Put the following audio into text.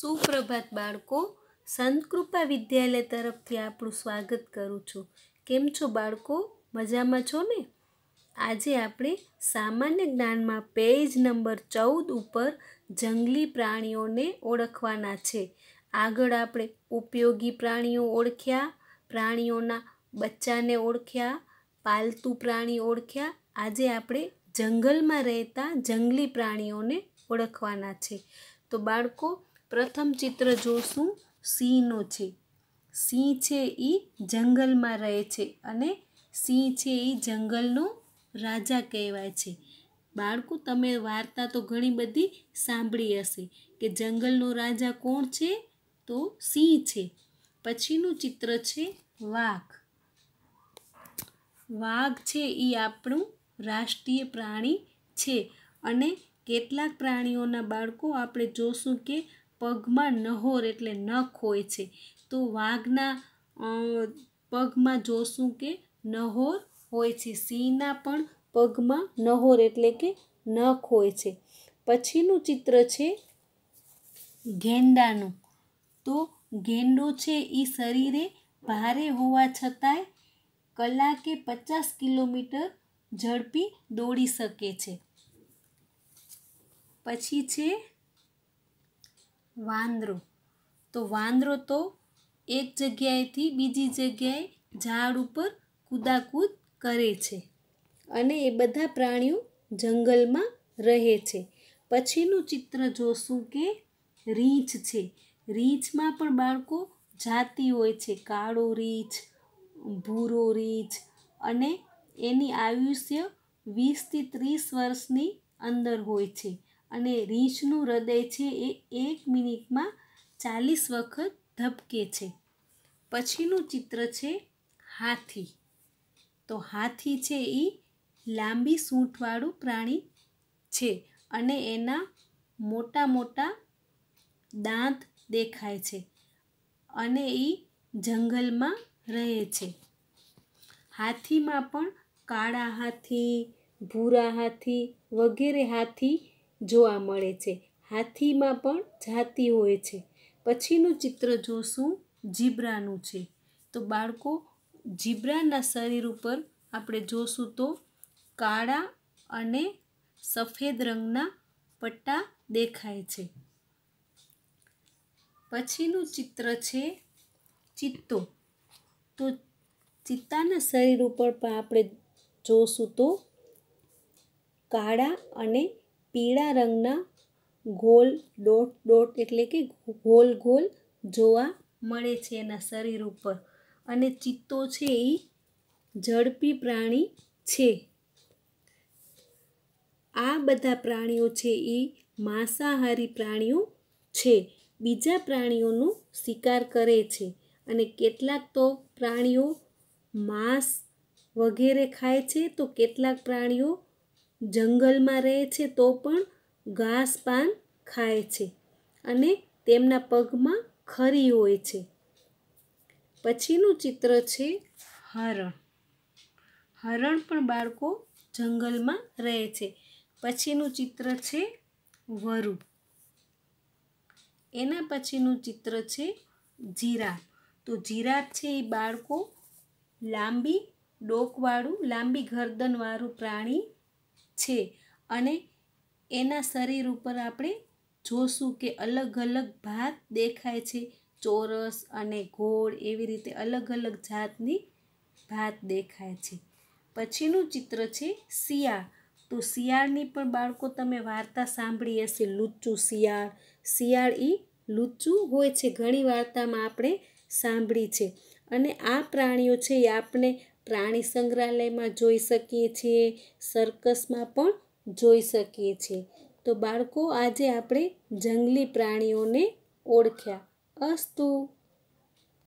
સુપ્રભાત બાળકો સંતકૃપા વિદ્યાલય તરફથી આપણું સ્વાગત કરું છું કેમ છો બાળકો મજામાં છો ને આજે આપણે સામાન્ય જ્ઞાનમાં પેજ નંબર ચૌદ ઉપર જંગલી પ્રાણીઓને ઓળખવાના છે આગળ આપણે ઉપયોગી પ્રાણીઓ ઓળખ્યા પ્રાણીઓના બચ્ચાને ઓળખ્યા પાલતુ પ્રાણી ઓળખ્યા આજે આપણે જંગલમાં રહેતા જંગલી પ્રાણીઓને ઓળખવાના છે તો બાળકો પ્રથમ ચિત્ર જોશું સિંહનું છે સિંહ છે એ જંગલમાં રહે છે અને સિંહ છે એ જંગલનો રાજા કહેવાય છે બાળકો તમે વાર્તા તો ઘણી બધી સાંભળી હશે કે જંગલનો રાજા કોણ છે તો સિંહ છે પછીનું ચિત્ર છે વાઘ વાઘ છે એ આપણું રાષ્ટ્રીય પ્રાણી છે અને કેટલાક પ્રાણીઓના બાળકો આપણે જોશું કે પગમાં નહોર એટલે નખ હોય છે તો વાઘના પગમાં જોશું કે નહોર હોય છે સિંહના પણ પગમાં નહોર એટલે કે નખ હોય છે પછીનું ચિત્ર છે ગેંડાનું તો ગેંડો છે એ શરીરે ભારે હોવા છતાંય કલાકે પચાસ કિલોમીટર ઝડપી દોડી શકે છે પછી છે વાંદરો તો વાંદરો તો એક જગ્યાએથી બીજી જગ્યાએ ઝાડ ઉપર કૂદાકૂદ કરે છે અને એ બધા પ્રાણીઓ જંગલમાં રહે છે પછીનું ચિત્ર જોશું કે રીંછ છે રીંછમાં પણ બાળકો જાતિ હોય છે કાળો રીંછ ભૂરો રીંછ અને એની આયુષ્ય વીસથી ત્રીસ વર્ષની અંદર હોય છે અને રીંછનું હૃદય છે એ એક મિનિટમાં ચાલીસ વખત ધબકે છે પછીનું ચિત્ર છે હાથી તો હાથી છે એ લાંબી સૂંઠવાળું પ્રાણી છે અને એના મોટા મોટા દાંત દેખાય છે અને એ જંગલમાં રહે છે હાથીમાં પણ કાળા હાથી ભૂરા હાથી વગેરે હાથી જોવા મળે છે હાથીમાં પણ જાતિ હોય છે પછીનું ચિત્ર જોશું જીબ્રાનું છે તો બાળકો જીબ્રાના શરીર ઉપર આપણે જોશું તો કાળા અને સફેદ રંગના પટ્ટા દેખાય છે પછીનું ચિત્ર છે ચિત્તો તો ચિત્તાના શરીર ઉપર પણ આપણે જોશું તો કાળા અને પીળા રંગના ગોલ ડોટ ડોટ એટલે કે ગોલ ગોલ જોવા મળે છે એના શરીર ઉપર અને ચિત્તો છે એ ઝડપી પ્રાણી છે આ બધા પ્રાણીઓ છે એ માંસાહારી પ્રાણીઓ છે બીજા પ્રાણીઓનો શિકાર કરે છે અને કેટલાક તો પ્રાણીઓ માંસ વગેરે ખાય છે તો કેટલાક પ્રાણીઓ જંગલમાં રહે છે તો પણ ઘાસ પાન ખાય છે અને તેમના પગમાં ખરી હોય છે પછીનું ચિત્ર છે હરણ હરણ પણ બાળકો જંગલમાં રહે છે પછીનું ચિત્ર છે વરુ એના પછીનું ચિત્ર છે જીરા તો જીરાફ છે એ બાળકો લાંબી ડોકવાળું લાંબી ગરદનવાળું પ્રાણી છે અને એના શરીર ઉપર આપણે જોશું કે અલગ અલગ ભાત દેખાય છે ચોરસ અને ગોળ એવી રીતે અલગ અલગ જાતની ભાત દેખાય છે પછીનું ચિત્ર છે શિયાળ તો શિયાળની પણ બાળકો તમે વાર્તા સાંભળી હશે લુચ્ચું શિયાળ શિયાળ એ લુચ્ચું હોય છે ઘણી વાર્તામાં આપણે સાંભળી છે અને આ પ્રાણીઓ છે એ આપણે પ્રાણી સંગ્રહાલયમાં જોઈ શકીએ છીએ સર્કસમાં પણ જોઈ શકીએ છીએ તો બાળકો આજે આપણે જંગલી પ્રાણીઓને ઓળખ્યા અસ્તુ